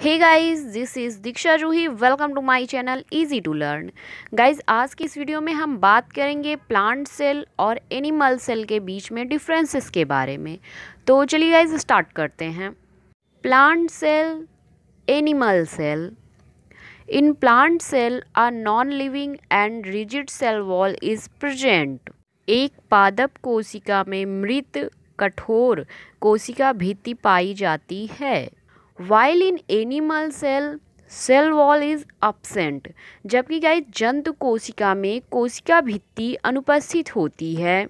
Hey guys this is Diksha Juhi welcome to my channel easy to learn guys आज की इस video में हम बात करेंगे प्लांट सेल और एनिमल सेल के बीच में डिफरेंसेस के बारे में तो चलिए गाइस स्टार्ट करते हैं plant cell animal cell in plant cell a non living and rigid cell wall is present एक पादप कोशिका में मृत कठोर कोशिका भित्ति पाई जाती है while in animal cell cell wall is absent जबकि गाय जंतु कोशिका में कोशिका भित्ति अनुपस्थित होती है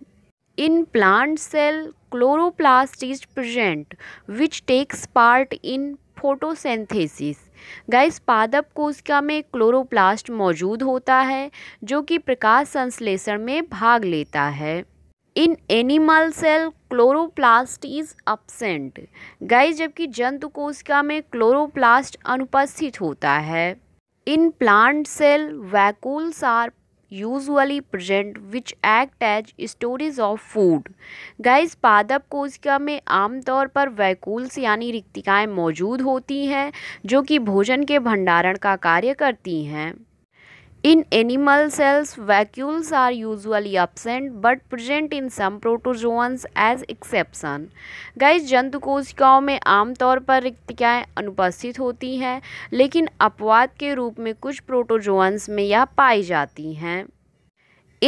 in plant cell chloroplast is present which takes part in photosynthesis guys पादप कोशिका में क्लोरोप्लास्ट मौजूद होता है जो कि प्रकाश संश्लेषण में भाग लेता है in animal cell chloroplast is absent guys जबकि जंतु कोशिका में क्लोरोप्लास्ट अनुपस्थित होता है in plant cell vacuoles are usually present which act as storage of food guys पादप कोशिका में आमतौर पर वैकूल्स यानी रिक्तिकाएँ मौजूद होती हैं जो कि भोजन के भंडारण का कार्य करती हैं In animal cells, vacuoles are usually absent but present in some protozoans as exception. Guys जंतु कोशिकाओं में आमतौर पर रिक्तिकाएँ अनुपस्थित होती हैं लेकिन अपवाद के रूप में कुछ प्रोटोजोन्स में यह पाई जाती हैं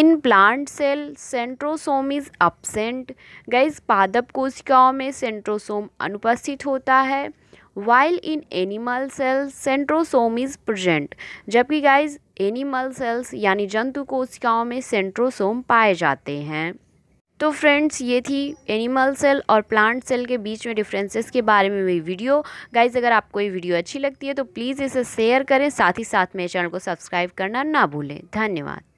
in plant cell centrosome is absent guys पादप कोशिकाओं में सेंट्रोसोम अनुपस्थित होता है while in animal cells centrosome is present जबकि गाइज एनिमल सेल्स यानी जंतु कोशिकाओं में सेंट्रोसोम पाए जाते हैं तो फ्रेंड्स ये थी एनिमल सेल और प्लांट सेल के बीच में डिफरेंसेस के बारे में मेरी वीडियो गाइज अगर आपको ये वीडियो अच्छी लगती है तो प्लीज़ इसे शेयर करें साथ ही साथ मेरे चैनल को सब्सक्राइब करना ना भूलें धन्यवाद